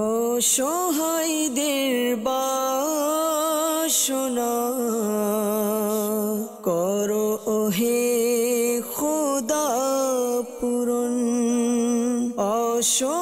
ও সহায়দের বাসনা করো ওহে খোদা পূরণ অসহায়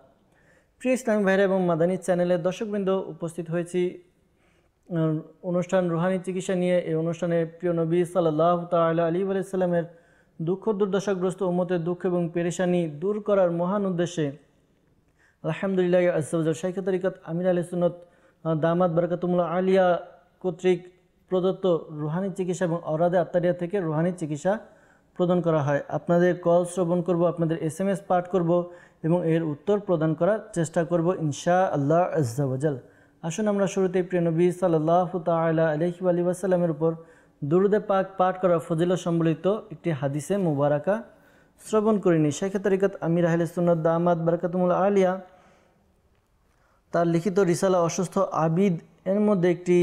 প্রিয় ইসলামী ভাইরা এবং মাদানী চ্যানেলের দর্শকবৃন্দ উপস্থিত হয়েছি অনুষ্ঠান রুহানি চিকিৎসা নিয়ে এই অনুষ্ঠানে প্রিয় নবী সাল্লাহ তাল্লাহ আলী আলাইসাল্লামের দুঃখ দুর্দশাগ্রস্ত উম্মতের দুঃখ এবং পেরেশানি দূর করার মহান উদ্দেশ্যে আলহামদুলিল্লাহ আসফাজর শাইখ তরিকত আমির আলী সুনত দামাদ বরকাতুমুল্লা আলিয়া কর্তৃক প্রদত্ত রুহানি চিকিৎসা এবং অরাদে আত্মারিয়া থেকে রুহানি চিকিৎসা প্রদান করা হয় আপনাদের কল শ্রবণ করব আপনাদের এস এম এস পাঠ করব এবং এর উত্তর প্রদান করার চেষ্টা করব ইনশা আল্লাহ আজাল আসুন আমরা শুরুতে প্রিয়নবী সাল্লাহ তাল্লাহ আলহি আলী আসসালামের উপর দুরুদে পাক পাঠ করা ফজিল সম্বলিত একটি হাদিসে মুবারাকা শ্রবণ করিনি শেখ তরিকত আমির আহলে সুন্নত দামাদ বারকাতুমুল আলিয়া তার লিখিত রিসালা অসুস্থ আবিদ এর মধ্যে একটি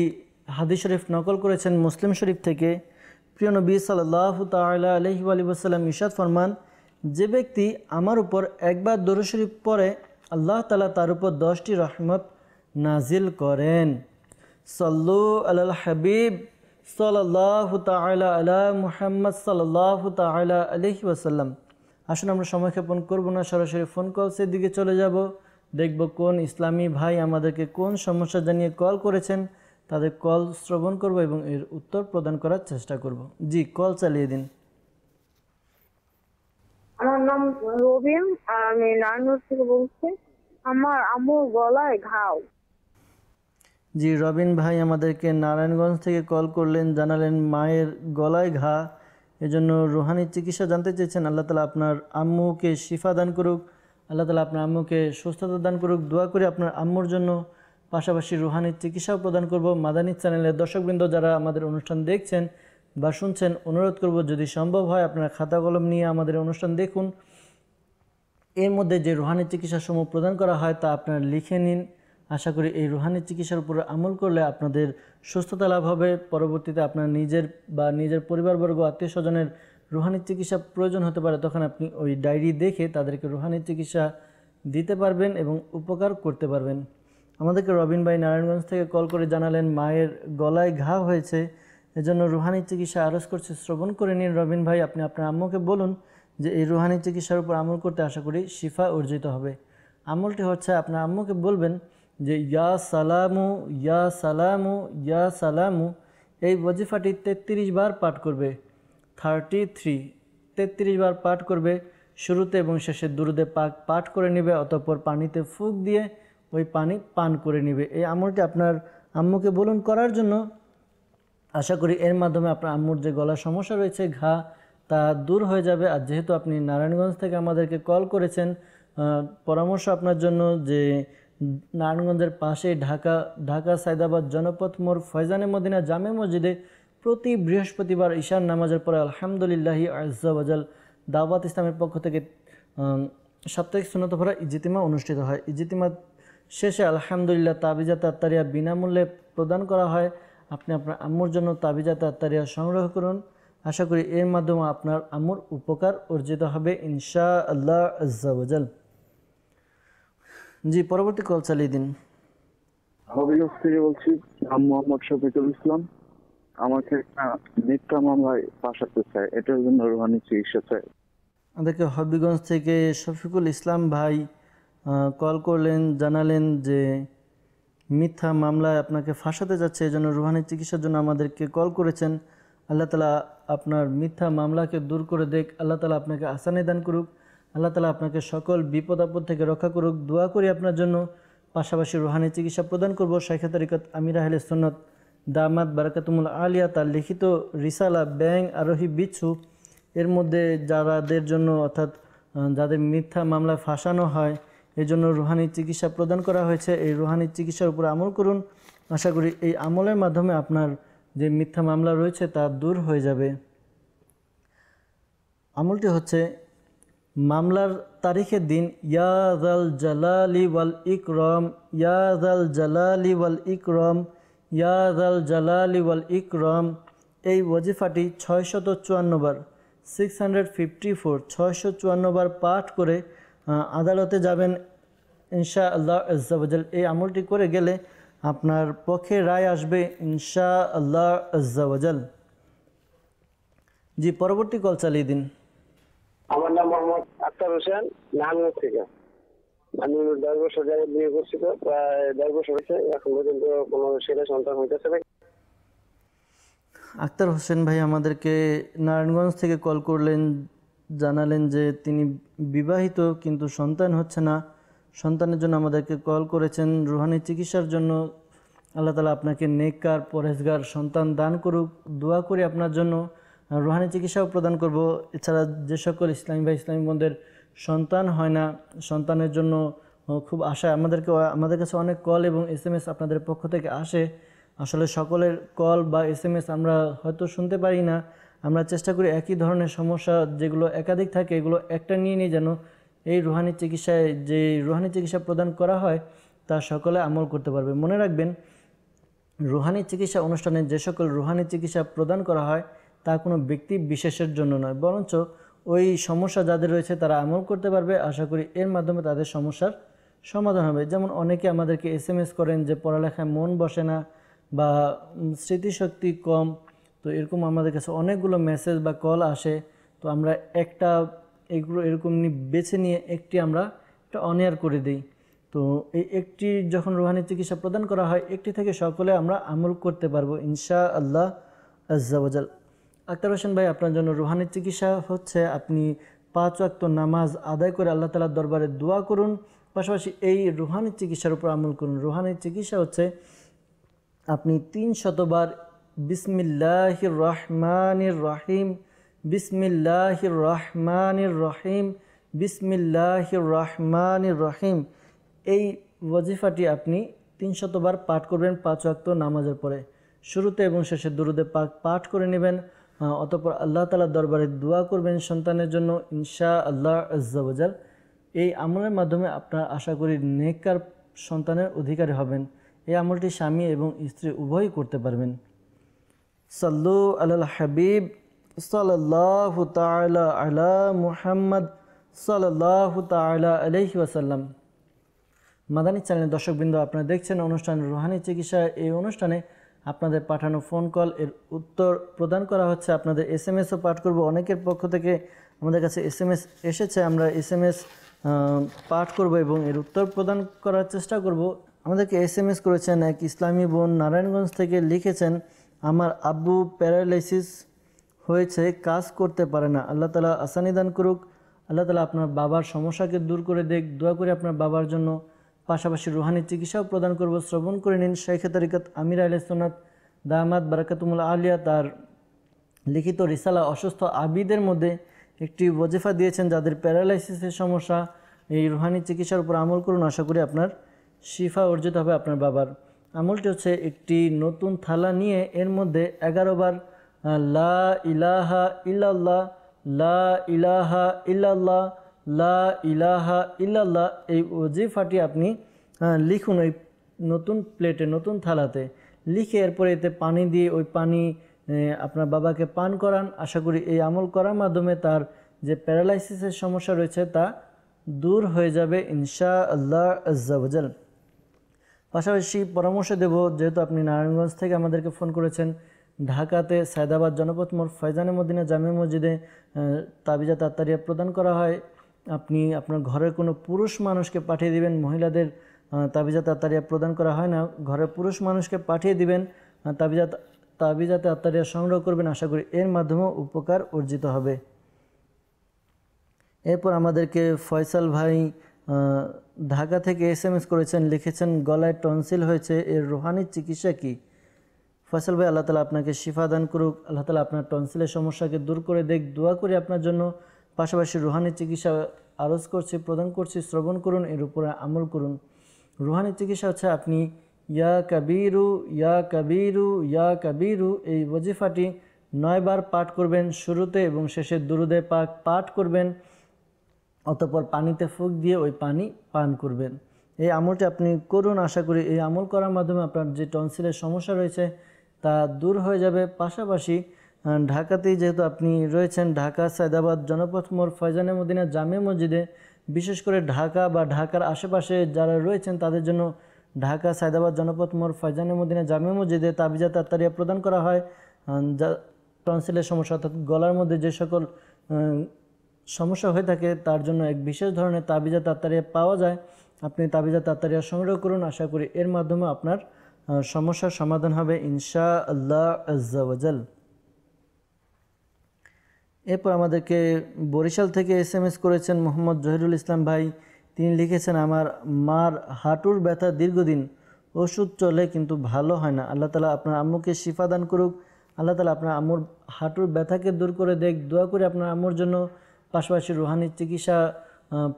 হাদিস শরীফ নকল করেছেন মুসলিম শরীফ থেকে প্রিয় নবী সাল্লাহ তাল্লাহ আলহি আলিবাসাল্লাম ইশাদ ফরমান যে ব্যক্তি আমার উপর একবার দরশরীফ পরে আল্লাহ তালা তার উপর দশটি রহমত নাজিল করেন সল্লু আল হাবিব সাল্লাহ তাল্লাহ আল্লাহ মুহাম্মদ সাল্লাহ তাল্লাহ আলহি আসাল্লাম আসুন আমরা সময়ক্ষেপণ করবো না সরাসরি ফোন কল সেদিকে চলে যাব দেখব কোন ইসলামী ভাই আমাদেরকে কোন সমস্যা জানিয়ে কল করেছেন তাদের কল শ্রবণ করব এবং এর উত্তর প্রদান করার চেষ্টা করব জি কল চালিয়ে দিন আমার নাম রবিন আমি নারায়ণগঞ্জ থেকে বলছি আমার আম্মুর গলায় ঘাও জি রবিন ভাই আমাদেরকে নারায়ণগঞ্জ থেকে কল করলেন জানালেন মায়ের গলায় ঘা এজন্য রুহানি চিকিৎসা জানতে চেয়েছেন আল্লাহ তালা আপনার আম্মুকে শিফা দান করুক আল্লাহ তালা আপনার আম্মুকে সুস্থতা দান করুক দোয়া করে আপনার আম্মুর জন্য পাশাপাশি রুহানির চিকিৎসাও প্রদান করব মাদানী চ্যানেলের দর্শকবৃন্দ যারা আমাদের অনুষ্ঠান দেখছেন বা শুনছেন অনুরোধ করব যদি সম্ভব হয় আপনারা খাতা কলম নিয়ে আমাদের অনুষ্ঠান দেখুন এর মধ্যে যে রুহানি চিকিৎসাসমূহ প্রদান করা হয় তা আপনারা লিখে নিন আশা করি এই রুহানি চিকিৎসার উপরে আমল করলে আপনাদের সুস্থতা লাভ হবে পরবর্তীতে আপনার নিজের বা নিজের পরিবারবর্গ আত্মীয় স্বজনের রুহানি চিকিৎসা প্রয়োজন হতে পারে তখন আপনি ওই ডায়েরি দেখে তাদেরকে রুহানি চিকিৎসা দিতে পারবেন এবং উপকার করতে পারবেন আমাদেরকে রবিন ভাই নারায়ণগঞ্জ থেকে কল করে জানালেন মায়ের গলায় ঘা হয়েছে এজন্য রুহানি চিকিৎসা আরজ করছে শ্রবণ করে নিন রবিন ভাই আপনি আপনার আম্মুকে বলুন যে এই রুহানি চিকিৎসার উপর আমল করতে আশা করি শিফা অর্জিত হবে আমলটি হচ্ছে আপনার আম্মুকে বলবেন যে ইয়া সালামু ইয়া সালামু ইয়া সালামু এই বজিফাটি তেত্রিশ বার পাঠ করবে থার্টি থ্রি তেত্রিশ বার পাঠ করবে শুরুতে এবং শেষে দুরুদে পাক পাঠ করে নেবে অতঃপর পানিতে ফুক দিয়ে ওই পানি পান করে নেবে এই আমলটি আপনার আম্মুকে বলুন করার জন্য আশা করি এর মাধ্যমে আপনার আম্মুর যে গলার সমস্যা রয়েছে ঘা তা দূর হয়ে যাবে আর যেহেতু আপনি নারায়ণগঞ্জ থেকে আমাদেরকে কল করেছেন পরামর্শ আপনার জন্য যে নারায়ণগঞ্জের পাশে ঢাকা ঢাকা সাইদাবাদ জনপথ মোড় ফয়জানে মদিনা জামে মসজিদে প্রতি বৃহস্পতিবার ঈশান নামাজের পরে আলহামদুলিল্লাহি আজাল দাওয়াত ইসলামের পক্ষ থেকে সাপ্তাহিক সুনতভরা ইজিতিমা অনুষ্ঠিত হয় ইজিতিমা শেষে আলহামদুলিল্লাহ তাবিজাত আত্মারিয়া বিনামূল্যে প্রদান করা হয় আপনি আপনার আম্মুর জন্য তাবিজাত আত্মারিয়া সংগ্রহ করুন আশা করি এর মাধ্যমে আপনার আম্মুর উপকার অর্জিত হবে ইনশা আল্লাহ আজ্জাবজাল জি পরবর্তী কল চালিয়ে দিন থেকে বলছি নাম মোহাম্মদ শফিকুল ইসলাম আমাকে একটা মিথ্যা মামলায় পাশাতে চাই এটার জন্য রুহানি চিকিৎসা চাই আমাদেরকে হবিগঞ্জ থেকে শফিকুল ইসলাম ভাই কল করলেন জানালেন যে মিথ্যা মামলায় আপনাকে ফাঁসাতে যাচ্ছে এই জন্য রুহানি চিকিৎসার জন্য আমাদেরকে কল করেছেন আল্লাহ তালা আপনার মিথ্যা মামলাকে দূর করে দেখ আল্লাহ তালা আপনাকে আসানি দান করুক আল্লাহ তালা আপনাকে সকল বিপদ আপদ থেকে রক্ষা করুক দোয়া করি আপনার জন্য পাশাপাশি রুহানি চিকিৎসা প্রদান করব শাইখা তারিকত আমির আহলে সন্নত দামাত বারাকাতুমুল আলিয়া তার লিখিত রিসালা ব্যাং আরোহী বিচ্ছু এর মধ্যে যারাদের জন্য অর্থাৎ যাদের মিথ্যা মামলায় ফাঁসানো হয় এই জন্য রুহানি চিকিৎসা প্রদান করা হয়েছে এই রুহানি চিকিৎসার উপর আমল করুন আশা করি এই আমলের মাধ্যমে আপনার যে মিথ্যা মামলা রয়েছে তা দূর হয়ে যাবে আমলটি হচ্ছে মামলার তারিখের দিন ইয়াদাল জালালি ওয়াল ইকরম ইয়াদাল জালালি ওয়াল ইকরম ইয়াদাল জালালি ওয়াল ইকরম এই ওয়াজিফাটি ছয়শত চুয়ান্নবার সিক্স হান্ড্রেড ফিফটি ফোর ছয়শো চুয়ান্নবার পাঠ করে আদালতে যাবেন ইনশা আল্লাহ আজ্জাবজাল এই আমলটি করে গেলে আপনার পক্ষে রায় আসবে ইনশা আল্লাহ আজ্জাবজাল জি পরবর্তী কল চালিয়ে দিন আমার নাম মোহাম্মদ আক্তার হোসেন নাহানগর থেকে আমি দশ বছর আগে বিয়ে করছি তো প্রায় দশ বছর হয়েছে এখন পর্যন্ত কোনো ছেলে সন্তান হইতেছে না আক্তার হোসেন ভাই আমাদেরকে নারায়ণগঞ্জ থেকে কল করলেন জানালেন যে তিনি বিবাহিত কিন্তু সন্তান হচ্ছে না সন্তানের জন্য আমাদেরকে কল করেছেন রুহানি চিকিৎসার জন্য আল্লাহ তালা আপনাকে নেককার পরেজগার সন্তান দান করুক দোয়া করি আপনার জন্য রুহানি চিকিৎসাও প্রদান করব এছাড়া যে সকল ইসলামী বা ইসলামী বন্ধের সন্তান হয় না সন্তানের জন্য খুব আশা আমাদেরকে আমাদের কাছে অনেক কল এবং এস এম এস আপনাদের পক্ষ থেকে আসে আসলে সকলের কল বা এস এম এস আমরা হয়তো শুনতে পারি না আমরা চেষ্টা করি একই ধরনের সমস্যা যেগুলো একাধিক থাকে এগুলো একটা নিয়ে নিয়ে যেন এই রুহানি চিকিৎসায় যে রুহানি চিকিৎসা প্রদান করা হয় তা সকলে আমল করতে পারবে মনে রাখবেন রুহানি চিকিৎসা অনুষ্ঠানে যে সকল রুহানি চিকিৎসা প্রদান করা হয় তা কোনো ব্যক্তি বিশেষের জন্য নয় বরঞ্চ ওই সমস্যা যাদের রয়েছে তারা আমল করতে পারবে আশা করি এর মাধ্যমে তাদের সমস্যার সমাধান হবে যেমন অনেকে আমাদেরকে এস করেন যে পড়ালেখায় মন বসে না বা স্মৃতিশক্তি কম তো এরকম আমাদের কাছে অনেকগুলো মেসেজ বা কল আসে তো আমরা একটা এগুলো এরকম বেছে নিয়ে একটি আমরা একটা অনেয়ার করে দিই তো এই একটি যখন রোহানি চিকিৎসা প্রদান করা হয় একটি থেকে সকলে আমরা আমল করতে পারবো ইনশা আল্লাহ আজাল আক্তার হোসেন ভাই আপনার জন্য রুহানি চিকিৎসা হচ্ছে আপনি পাঁচ ওয়াক্ত নামাজ আদায় করে আল্লাহ তালার দরবারে দোয়া করুন পাশাপাশি এই রুহানি চিকিৎসার উপর আমল করুন রুহানি চিকিৎসা হচ্ছে আপনি তিন শতবার বিসমিল্লাহ রহমান রহিম বিসমিল্লাহ রহমান রহিম বিসমিল্লাহ রহমান রহিম এই ওয়াজিফাটি আপনি তিনশতবার পাঠ করবেন পাঁচ অক্ত নামাজের পরে শুরুতে এবং শেষে দুরুদে পাক পাঠ করে নেবেন অতপর আল্লাহ তালা দরবারে দোয়া করবেন সন্তানের জন্য ইনশা আল্লাহ আজ্জাবাজার এই আমলের মাধ্যমে আপনার আশা করি নেকার সন্তানের অধিকারী হবেন এই আমলটি স্বামী এবং স্ত্রী উভয়ই করতে পারবেন সাল্লু আল হাবিব সাল্লাহু তালা আলা মুহাম্মদ সাল্লাহু তালা আলহি ওয়াসাল্লাম মাদানী চ্যানেলের দর্শকবৃন্দ আপনারা দেখছেন অনুষ্ঠান রুহানি চিকিৎসা এই অনুষ্ঠানে আপনাদের পাঠানো ফোন কল এর উত্তর প্রদান করা হচ্ছে আপনাদের এস এম এসও পাঠ করবো অনেকের পক্ষ থেকে আমাদের কাছে এস এম এস এসেছে আমরা এস এম এস পাঠ করব এবং এর উত্তর প্রদান করার চেষ্টা করব আমাদেরকে এস এম এস করেছেন এক ইসলামী বোন নারায়ণগঞ্জ থেকে লিখেছেন আমার আব্বু প্যারালাইসিস হয়েছে কাজ করতে পারে না আল্লাহ তালা আসানি দান করুক আল্লাহ তালা আপনার বাবার সমস্যাকে দূর করে দেখ দোয়া করে আপনার বাবার জন্য পাশাপাশি রুহানি চিকিৎসাও প্রদান করব শ্রবণ করে নিন শেখে তারিকাত আমির আলহসনাথ দামাদ বারাকাতুমুল আলিয়া তার লিখিত রিসালা অসুস্থ আবিদের মধ্যে একটি ওজেফা দিয়েছেন যাদের প্যারালাইসিসের সমস্যা এই রুহানি চিকিৎসার উপর আমল করুন আশা করি আপনার শিফা অর্জিত হবে আপনার বাবার আমলটি হচ্ছে একটি নতুন থালা নিয়ে এর মধ্যে এগারোবার লা ইলাহা ইল্লাল্লাহ লা ইলাহা ইল্লাল্লাহ লা ইলাহা ইল্লাল্লাহ এই ওজিফাটি আপনি লিখুন ওই নতুন প্লেটে নতুন থালাতে লিখে এরপরে এতে পানি দিয়ে ওই পানি আপনার বাবাকে পান করান আশা করি এই আমল করার মাধ্যমে তার যে প্যারালাইসিসের সমস্যা রয়েছে তা দূর হয়ে যাবে ইনশা আল্লাহ আজ্জাবজাল পাশাপাশি পরামর্শ দেব যেহেতু আপনি নারায়ণগঞ্জ থেকে আমাদেরকে ফোন করেছেন ঢাকাতে সায়দাবাদ জনপথ মোড় ফয়জানে মদিনা জামে মসজিদে তাবিজা তাত্তারিয়া প্রদান করা হয় আপনি আপনার ঘরের কোনো পুরুষ মানুষকে পাঠিয়ে দিবেন মহিলাদের তাবিজা তাত্তারিয়া প্রদান করা হয় না ঘরের পুরুষ মানুষকে পাঠিয়ে দিবেন তাবিজা তাবিজাতে আত্মারিয়া সংগ্রহ করবেন আশা করি এর মাধ্যমে উপকার অর্জিত হবে এরপর আমাদেরকে ফয়সাল ভাই ঢাকা থেকে এস এম এস করেছেন লিখেছেন গলায় টনসিল হয়েছে এর রোহানি চিকিৎসা কী ফসল ভাই আল্লাহ তালা আপনাকে শিফা দান করুক আল্লাহ তালা আপনার টনসিলের সমস্যাকে দূর করে দেখ দোয়া করে আপনার জন্য পাশাপাশি রুহানি চিকিৎসা আরজ করছি প্রদান করছি শ্রবণ করুন এর উপরে আমল করুন রুহানি চিকিৎসা হচ্ছে আপনি ইয়া কাবিরু ইয়া কাবিরু ইয়া কাবিরু এই ওজিফাটি নয়বার পাঠ করবেন শুরুতে এবং শেষে দুরুদে পাক পাঠ করবেন অতপর পানিতে ফুক দিয়ে ওই পানি পান করবেন এই আমলটি আপনি করুন আশা করি এই আমল করার মাধ্যমে আপনার যে টনসিলের সমস্যা রয়েছে তা দূর হয়ে যাবে পাশাপাশি ঢাকাতেই যেহেতু আপনি রয়েছেন ঢাকা সায়দাবাদ জনপথ মোড় ফয়জানে মদিনা জামে মসজিদে বিশেষ করে ঢাকা বা ঢাকার আশেপাশে যারা রয়েছেন তাদের জন্য ঢাকা সায়দাবাদ জনপথ মোড় ফয়জানে মদিনা জামে মসজিদে তাবিজা তাত্তারিয়া প্রদান করা হয় যা টনসিলের সমস্যা অর্থাৎ গলার মধ্যে যে সকল সমস্যা হয়ে থাকে তার জন্য এক বিশেষ ধরনের তাবিজা তাতারিয়া পাওয়া যায় আপনি তাবিজা তাতারিয়া সংগ্রহ করুন আশা করি এর মাধ্যমে আপনার সমস্যার সমাধান হবে ইনশা আল্লাহ এরপর আমাদেরকে বরিশাল থেকে এস এম এস করেছেন মোহাম্মদ জহিরুল ইসলাম ভাই তিনি লিখেছেন আমার মার হাঁটুর ব্যথা দীর্ঘদিন ওষুধ চলে কিন্তু ভালো হয় না আল্লাহ তালা আপনার আম্মুকে শিফা দান করুক আল্লাহ তালা আপনার আম্মুর হাঁটুর ব্যথাকে দূর করে দেখ দোয়া করে আপনার আম্মুর জন্য পাশাপাশি রুহানির চিকিৎসা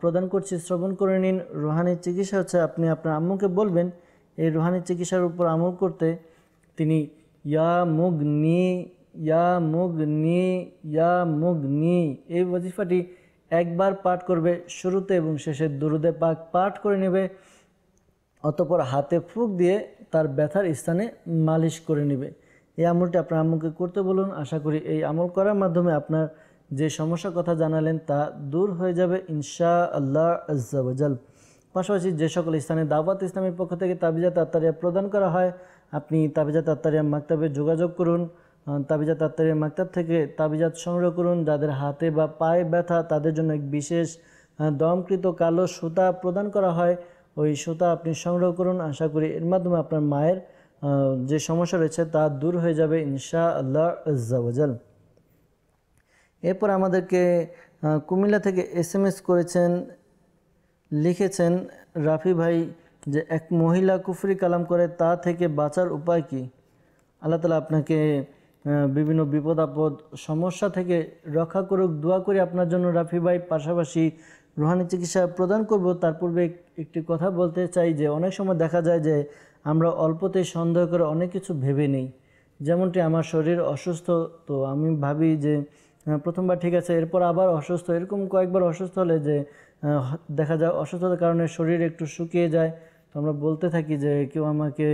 প্রদান করছি শ্রবণ করে নিন রুহানির চিকিৎসা হচ্ছে আপনি আপনার আম্মুকে বলবেন এই রুহানির চিকিৎসার উপর আমল করতে তিনি ইয়া মুগ নি ইয়া মুগ নি ইয়া মুগ নি এই বজিফাটি একবার পাঠ করবে শুরুতে এবং শেষে দুরুদে পাক পাঠ করে নেবে অতপর হাতে ফুক দিয়ে তার ব্যথার স্থানে মালিশ করে নেবে এই আমলটি আপনার আম্মুকে করতে বলুন আশা করি এই আমল করার মাধ্যমে আপনার যে সমস্যার কথা জানালেন তা দূর হয়ে যাবে ইনশা আল্লাহ আজাল পাশাপাশি যে সকল স্থানে দাওয়াত ইসলামের পক্ষ থেকে তাবিজা তাত্তারিয়া প্রদান করা হয় আপনি তাবিজা তাত্তারিয়া মাকতাবে যোগাযোগ করুন তাবিজা তাত্তারিয়া মাকতাব থেকে তাবিজাত সংগ্রহ করুন যাদের হাতে বা পায়ে ব্যথা তাদের জন্য এক বিশেষ দমকৃত কালো সুতা প্রদান করা হয় ওই সুতা আপনি সংগ্রহ করুন আশা করি এর মাধ্যমে আপনার মায়ের যে সমস্যা রয়েছে তা দূর হয়ে যাবে ইনশা আল্লাহ আজাল এরপর আমাদেরকে কুমিল্লা থেকে এসএমএস করেছেন লিখেছেন রাফি ভাই যে এক মহিলা কুফরি কালাম করে তা থেকে বাঁচার উপায় কি আল্লাহ তালা আপনাকে বিভিন্ন বিপদ আপদ সমস্যা থেকে রক্ষা করুক দোয়া করে আপনার জন্য রাফি ভাই পাশাপাশি রুহানি চিকিৎসা প্রদান করব তার পূর্বে একটি কথা বলতে চাই যে অনেক সময় দেখা যায় যে আমরা অল্পতেই সন্দেহ করে অনেক কিছু ভেবে নিই যেমনটি আমার শরীর অসুস্থ তো আমি ভাবি যে হ্যাঁ, প্রথমবার ঠিক আছে এরপর আবার অসুস্থ এরকম কয়েকবার অসুস্থ হলে যে দেখা যায় অসুস্থতার কারণে শরীর একটু শুকিয়ে যায় তো আমরা বলতে থাকি যে কেউ আমাকে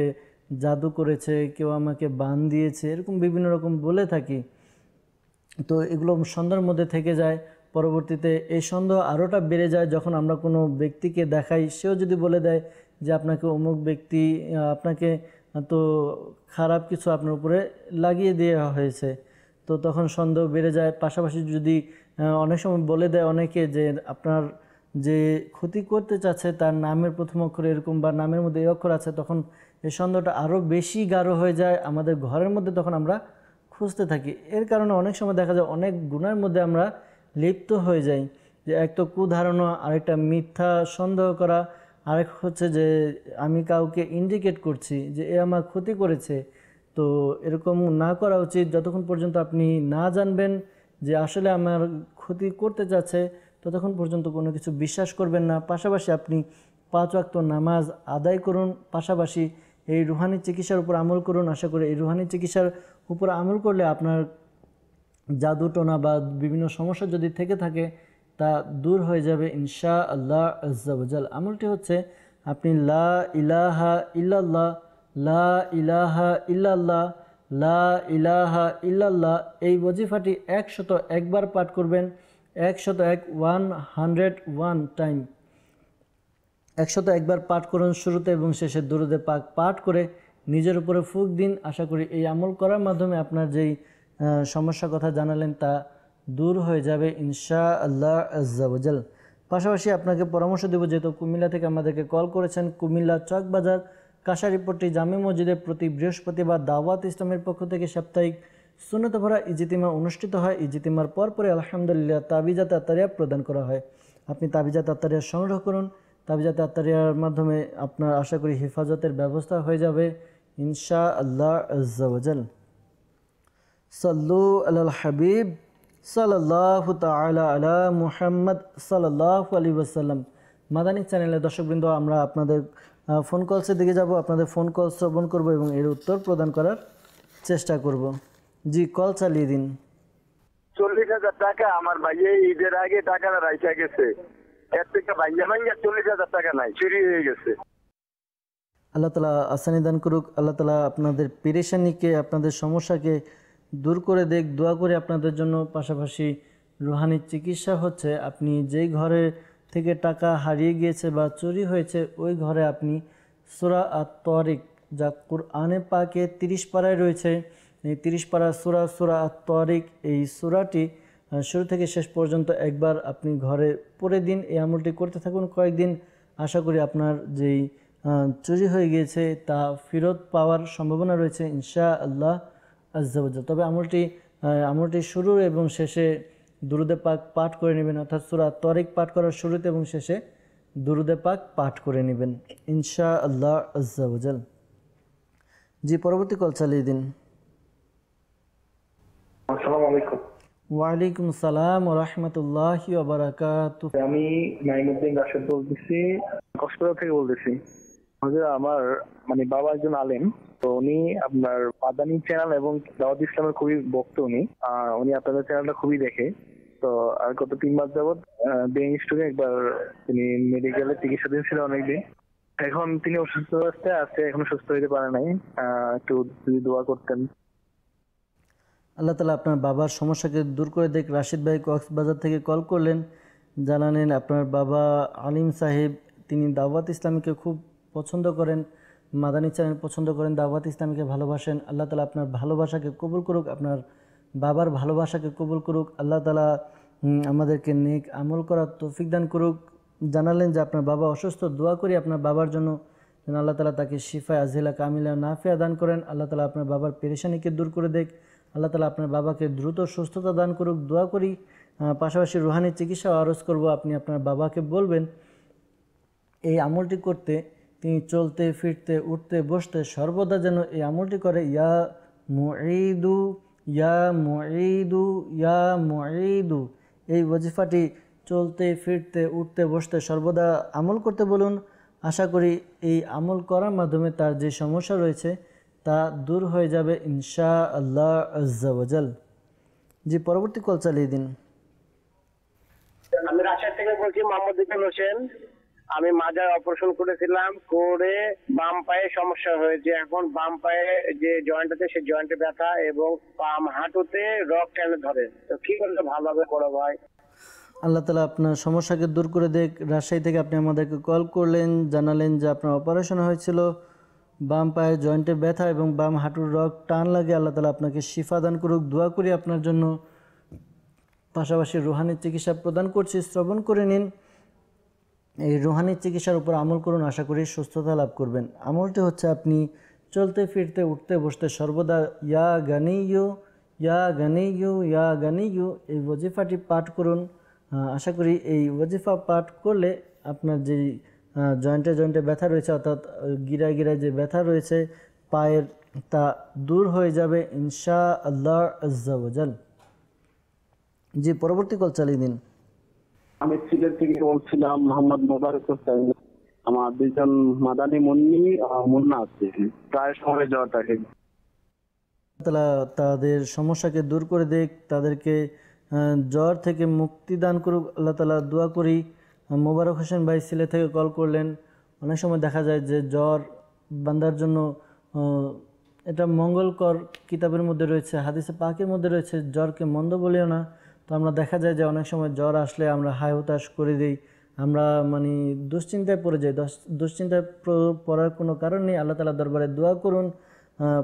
জাদু করেছে কেউ আমাকে বান দিয়েছে এরকম বিভিন্ন রকম বলে থাকি তো এগুলো সন্ধ্যার মধ্যে থেকে যায় পরবর্তীতে এই সন্দেহ আরোটা বেড়ে যায় যখন আমরা কোনো ব্যক্তিকে দেখাই সেও যদি বলে দেয় যে আপনাকে অমুক ব্যক্তি আপনাকে তো খারাপ কিছু আপনার উপরে লাগিয়ে দেওয়া হয়েছে তো তখন সন্দেহ বেড়ে যায় পাশাপাশি যদি অনেক সময় বলে দেয় অনেকে যে আপনার যে ক্ষতি করতে চাচ্ছে তার নামের প্রথম অক্ষর এরকম বা নামের মধ্যে এই অক্ষর আছে তখন এই সন্দেহটা আরও বেশি গাঢ় হয়ে যায় আমাদের ঘরের মধ্যে তখন আমরা খুঁজতে থাকি এর কারণে অনেক সময় দেখা যায় অনেক গুণার মধ্যে আমরা লিপ্ত হয়ে যাই যে এক তো কুধারণা আরেকটা মিথ্যা সন্দেহ করা আরেক হচ্ছে যে আমি কাউকে ইন্ডিকেট করছি যে এ আমার ক্ষতি করেছে তো এরকম না করা উচিত যতক্ষণ পর্যন্ত আপনি না জানবেন যে আসলে আমার ক্ষতি করতে যাচ্ছে ততক্ষণ পর্যন্ত কোনো কিছু বিশ্বাস করবেন না পাশাপাশি আপনি পাঁচ অক্ত নামাজ আদায় করুন পাশাপাশি এই রুহানি চিকিৎসার উপর আমল করুন আশা করি এই রুহানি চিকিৎসার উপর আমল করলে আপনার জাদু টোনা বা বিভিন্ন সমস্যা যদি থেকে থাকে তা দূর হয়ে যাবে ইনশা আল্লাহ আজ্জাবজাল আমলটি হচ্ছে আপনি লা ইলাহা ইল্লাল্লাহ লা ইলাহা ইল্লাল্লাহ লা ইলাহা ইল্লাল্লাহ এই ওয়াজিফাটি একশত একবার পাঠ করবেন একশত এক ওয়ান হান্ড্রেড ওয়ান টাইম একশত একবার পাঠ করুন শুরুতে এবং শেষে দুরুদে পাক পাঠ করে নিজের উপরে ফুক দিন আশা করি এই আমল করার মাধ্যমে আপনার যেই সমস্যা কথা জানালেন তা দূর হয়ে যাবে ইনশা আল্লাহ আজ্জাবজাল পাশাপাশি আপনাকে পরামর্শ দেব যেহেতু কুমিল্লা থেকে আমাদেরকে কল করেছেন কুমিল্লা চকবাজার কাশারিপট্টি জামে মসজিদে প্রতি বৃহস্পতিবার দাওয়াত ইসলামের পক্ষ থেকে সাপ্তাহিক ভরা ইজিতিমা অনুষ্ঠিত হয় ইজিতিমার পরে আলহামদুলিল্লাহ তাবিজাত আত্তারিয়া প্রদান করা হয় আপনি তাবিজাত আত্তারিয়া সংগ্রহ করুন তাবিজাত আত্তারিয়ার মাধ্যমে আপনার আশা করি হেফাজতের ব্যবস্থা হয়ে যাবে ইনশা আল্লাহ আজাল সাল্লু আল হাবিব সাল্লাহ তালা আলা মুহাম্মদ সাল্লাহ আলী ওসাল্লাম মাদানী চ্যানেলে দর্শকবৃন্দ আমরা আপনাদের ফোন কলসের দিকে যাব আপনাদের ফোন কল শ্রবণ করব এবং এর উত্তর প্রদান করার চেষ্টা করব জি কল চালিয়ে দিন চল্লিশ হাজার টাকা আমার ভাইয়ে ঈদের আগে টাকাটা রাইখা গেছে এর থেকে ভাইয়া ভাইয়া চল্লিশ হাজার টাকা নাই চুরি হয়ে গেছে আল্লাহ তালা আসানি দান করুক আল্লাহ তালা আপনাদের পেরেশানিকে আপনাদের সমস্যাকে দূর করে দেখ দোয়া করে আপনাদের জন্য পাশাপাশি রুহানির চিকিৎসা হচ্ছে আপনি যেই ঘরে থেকে টাকা হারিয়ে গিয়েছে বা চুরি হয়েছে ওই ঘরে আপনি সুরা আর তরিক যা কুরআনে পাকে তিরিশ পাড়ায় রয়েছে এই তিরিশ পাড়া সুরা সুরা আর তরিক এই সুরাটি শুরু থেকে শেষ পর্যন্ত একবার আপনি ঘরে পরে দিন এই আমলটি করতে থাকুন কয়েকদিন আশা করি আপনার যেই চুরি হয়ে গিয়েছে তা ফেরত পাওয়ার সম্ভাবনা রয়েছে ইনশা আল্লাহ আজ্জাবজ্জা তবে আমলটি আমলটি শুরু এবং শেষে দুরুদে পাক পাঠ করে নেবেন অর্থাৎ সুরা তরিক পাঠ করার শুরুতে এবং শেষে দুরুদে পাক পাঠ করে নেবেন ইনশা আল্লাহ আজাল জি পরবর্তী কল চালিয়ে দিন ওয়ালাইকুম সালাম রহমতুল্লাহ আমি নাইমুদ্দিন রাশেদ বলতেছি কক্সবাজার থেকে বলতেছি আমার মানে বাবা একজন আলেম তো উনি আপনার পাদানি চ্যানেল এবং দাওয়াত ইসলামের খুবই ভক্ত উনি উনি আপনাদের চ্যানেলটা খুবই দেখে তো আর গত তিন মাস যাবৎ ব্রেন স্ট্রোকে একবার তিনি মেডিকেলে চিকিৎসাধীন ছিল অনেকদিন এখন তিনি অসুস্থ অবস্থায় আছে এখন সুস্থ হইতে পারে নাই একটু যদি দোয়া করতেন আল্লাহ তালা আপনার বাবার সমস্যাকে দূর করে দেখ রাশিদ ভাই কক্সবাজার থেকে কল করলেন জানালেন আপনার বাবা আলিম সাহেব তিনি দাওয়াত ইসলামীকে খুব পছন্দ করেন মাদানী চ্যানেল পছন্দ করেন দাওয়াত ইসলামীকে ভালোবাসেন আল্লাহ তালা আপনার ভালোবাসাকে কবুল করুক আপনার বাবার ভালোবাসাকে কবুল করুক আল্লাহ তালা আমাদেরকে নেক আমল করার তৌফিক দান করুক জানালেন যে আপনার বাবা অসুস্থ দোয়া করি আপনার বাবার জন্য যেন আল্লাহ তালা তাকে শিফায় আজিলা কামিলা নাফিয়া দান করেন আল্লাহ তালা আপনার বাবার পেরেশানিকে দূর করে দেখ আল্লাহ তালা আপনার বাবাকে দ্রুত সুস্থতা দান করুক দোয়া করি পাশাপাশি রুহানি চিকিৎসা আরজ করব আপনি আপনার বাবাকে বলবেন এই আমলটি করতে তিনি চলতে ফিরতে উঠতে বসতে সর্বদা যেন এই আমলটি করে ইয়া মুঈদু ইয়া মুঈদু ইয়া মুঈদু এই ওজিফাটি চলতে ফিরতে উঠতে বসতে সর্বদা আমল করতে বলুন আশা করি এই আমল করার মাধ্যমে তার যে সমস্যা রয়েছে তা দূর হয়ে যাবে ইনশা আল্লাহ আজ্জাল জি পরবর্তী কল চালিয়ে দিন আমি রাজশাহী থেকে বলছি মোহাম্মদ হোসেন আমি মাজার অপারেশন করেছিলাম করে বাম পায়ে সমস্যা হয়েছে এখন বাম পায়ে যে জয়েন্ট আছে সেই জয়েন্টে ব্যথা এবং বাম হাঁটুতে রক কেন ধরে তো কি করলে ভালো হবে বড় ভাই আল্লাহ তালা আপনার সমস্যাকে দূর করে দেখ রাজশাহী থেকে আপনি আমাদেরকে কল করলেন জানালেন যে আপনার অপারেশন হয়েছিল বাম পায়ের জয়েন্টে ব্যথা এবং বাম হাঁটুর রক টান লাগে আল্লাহ তালা আপনাকে শিফা দান করুক দোয়া করি আপনার জন্য পাশাপাশি রুহানির চিকিৎসা প্রদান করছি শ্রবণ করে নিন এই রুহানি চিকিৎসার উপর আমল করুন আশা করি সুস্থতা লাভ করবেন আমলটি হচ্ছে আপনি চলতে ফিরতে উঠতে বসতে সর্বদা ইয়া গানে ইউ ইয়া গানে ইউ ইয়া গানে ইউ এই ওজিফাটি পাঠ করুন আশা করি এই ওজিফা পাঠ করলে আপনার যে জয়েন্টে জয়েন্টে ব্যথা রয়েছে অর্থাৎ গিরা গিরায় যে ব্যথা রয়েছে পায়ের তা দূর হয়ে যাবে ইনশা আল্লাহ আজ্জাওয়াজাল জি পরবর্তী কল চালিয়ে দিন আমি সিলেট থেকে বলছিলাম মোহাম্মদ মোবারক হোসেন আমার দুইজন মাদানি মুন্নি মুন্না আছে প্রায় সময় যাওয়া থাকে তালা তাদের সমস্যাকে দূর করে দেখ তাদেরকে জ্বর থেকে মুক্তি দান করুক আল্লাহ তালা দোয়া করি মোবারক হোসেন ভাই সিলেট থেকে কল করলেন অনেক সময় দেখা যায় যে জ্বর বান্দার জন্য এটা মঙ্গলকর কিতাবের মধ্যে রয়েছে হাদিসে পাকের মধ্যে রয়েছে জ্বরকে মন্দ বলেও না তো আমরা দেখা যায় যে অনেক সময় জ্বর আসলে আমরা হাই হতাশ করে দিই আমরা মানে দুশ্চিন্তায় পড়ে যাই দুশ্চিন্তায় পড়ার কোনো কারণ নেই আল্লাহ তালা দরবারে দোয়া করুন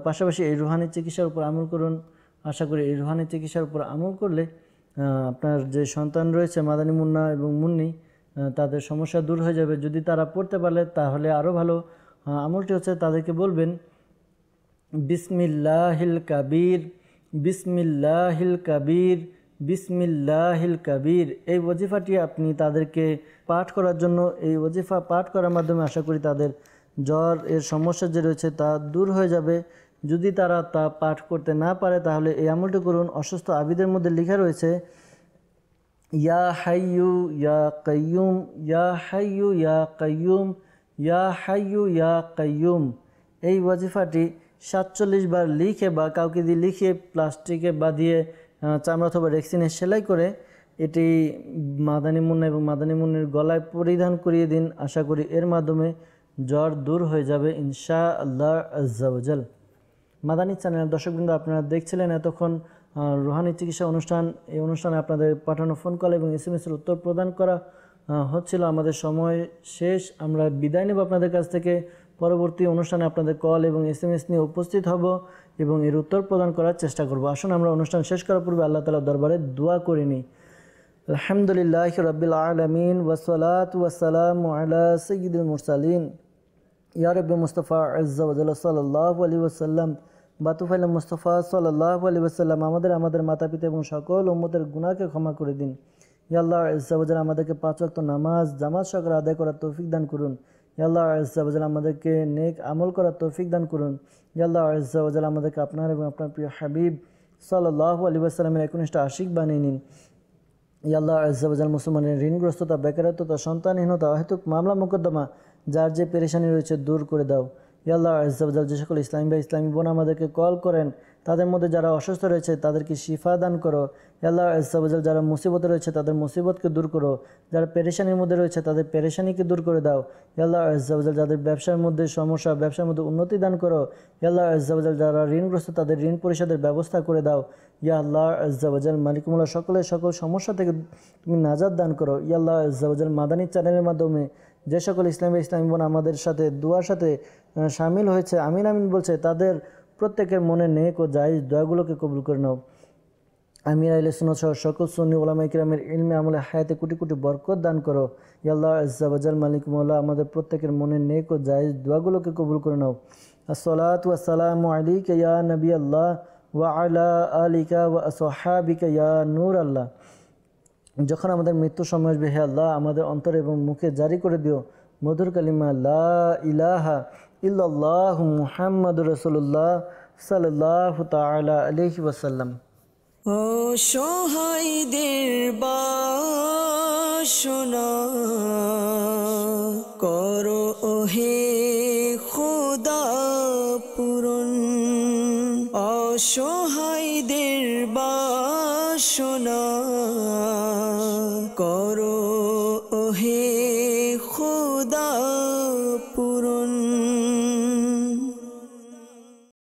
পাশাপাশি এই রুহানি চিকিৎসার উপর আমল করুন আশা করি এই রুহানি চিকিৎসার উপর আমল করলে আপনার যে সন্তান রয়েছে মাদানী মুন্না এবং মুন্নি তাদের সমস্যা দূর হয়ে যাবে যদি তারা পড়তে পারলে তাহলে আরও ভালো আমলটি হচ্ছে তাদেরকে বলবেন বিসমিল্লাহিল কাবির বিসমিল্লাহিল কাবির বিসমিল্লাহিল কাবির এই ওজিফাটি আপনি তাদেরকে পাঠ করার জন্য এই ওজিফা পাঠ করার মাধ্যমে আশা করি তাদের জ্বর এর সমস্যা যে রয়েছে তা দূর হয়ে যাবে যদি তারা তা পাঠ করতে না পারে তাহলে এই আমলটি করুন অসুস্থ আবিদের মধ্যে লেখা রয়েছে ইয়া হাইয়ু ইয়া কাইয়ুম ইয়া হাইয়ু ইয়া কাইয়ুম ইয়া হাইয়ু ইয়া কাইয়ুম এই ওয়াজিফাটি সাতচল্লিশ বার লিখে বা কাউকে দিয়ে লিখে প্লাস্টিকে বাঁধিয়ে চামড়া অথবা রেক্সিনের সেলাই করে এটি মাদানী মুন্না এবং মাদানী মুন্নির গলায় পরিধান করিয়ে দিন আশা করি এর মাধ্যমে জ্বর দূর হয়ে যাবে ইনশা আল্লাহ আজাল মাদানী চ্যানেল দর্শকবৃন্দ আপনারা দেখছিলেন এতক্ষণ রুহানি চিকিৎসা অনুষ্ঠান এই অনুষ্ঠানে আপনাদের পাঠানো ফোন কল এবং এস এম এসের উত্তর প্রদান করা হচ্ছিল আমাদের সময় শেষ আমরা বিদায় নেব আপনাদের কাছ থেকে পরবর্তী অনুষ্ঠানে আপনাদের কল এবং এস এম এস নিয়ে উপস্থিত হব এবং এর উত্তর প্রদান করার চেষ্টা করব আসুন আমরা অনুষ্ঠান শেষ করার পূর্বে আল্লাহ তালা দরবারে দোয়া করে নিই আলহামদুলিল্লাহ রবিল আলমিন ওসলাত ওয়াসালাম সঈদুল মুরসালিন ইয়ারব মুস্তফা আজ্জাল সাল্লাহ আলী ওসাল্লাম বাতুফাইল মুস্তফা সাল্লাহ আলী ওসাল্লাম আমাদের আমাদের মাতা পিতা এবং সকল উম্মতের গুণাকে ক্ষমা করে দিন ইয়াল্লাহ ইজ্জাল আমাদেরকে পাঁচ রক্ত নামাজ জামাত সকাল আদায় করার তৌফিক দান করুন আল্লাহ আজ্জাল আমাদেরকে নেক আমল করার তৌফিক দান করুন আল্লাহ আজ্জাল আমাদেরকে আপনার এবং আপনার প্রিয় হাবিব সাল্লাহ আলী আসসালামের একনিষ্ঠ আশিক বানিয়ে নিন ইয়াল্লাহ আজ্জাল মুসলমানের ঋণগ্রস্ততা বেকারত্বতা সন্তানহীনতা অহেতুক মামলা মোকদ্দমা যার যে পেরেশানি রয়েছে দূর করে দাও ইয়াল্লাহ আজ্জাল যে সকল ইসলামী বা ইসলামী বোন আমাদেরকে কল করেন তাদের মধ্যে যারা অসুস্থ রয়েছে তাদেরকে শিফা দান করো আল্লাহ ইসাবজাল যারা মুসিবতে রয়েছে তাদের মুসিবতকে দূর করো যারা পেরেশানির মধ্যে রয়েছে তাদের পেরেশানিকে দূর করে দাও আল্লাহ ইসাবজাল যাদের ব্যবসার মধ্যে সমস্যা ব্যবসার মধ্যে উন্নতি দান করো আল্লাহ ইসাবজাল যারা ঋণগ্রস্ত তাদের ঋণ পরিশোধের ব্যবস্থা করে দাও ইয়া আল্লাহ ইসাবজাল মালিকমুল্লা সকলের সকল সমস্যা থেকে তুমি নাজাদ দান করো ইয়াল্লাহ আল্লাহ ইসাবজাল মাদানী চ্যানেলের মাধ্যমে যে সকল ইসলামী ইসলামী বোন আমাদের সাথে দুয়ার সাথে সামিল হয়েছে আমিন আমিন বলছে তাদের প্রত্যেকের মনে নেক ও জায়জ দয়াগুলোকে কবুল করে নাও আমির আইলে সুন্নত সহ সকল সুন্নি ওলামা ইকরামের ইলমে আমলে হায়াতে কোটি কোটি বরকত দান করো ইয়াল্লাহ আজাল মালিক মৌলা আমাদের প্রত্যেকের মনে নেক ও জায়জ দোয়াগুলোকে কবুল করে নাও আসসালাত সালাম আলিক ইয়া নবী আল্লাহ ওয়া আলা আলিকা ওয়া আসহাবিকা ইয়া নূর আল্লাহ যখন আমাদের মৃত্যু সময় আসবে হে আল্লাহ আমাদের অন্তর এবং মুখে জারি করে দিও মধুর কালিমা লা ইলাহা ইল্লাহ মুহাম্মদ রসুল্লাহ সাল্লাহ তালা আলহি ওয়াসাল্লাম ও সোহাইদের বাসনা করো ওহে খোদা পূরণ অসহায়দের বাসনা কর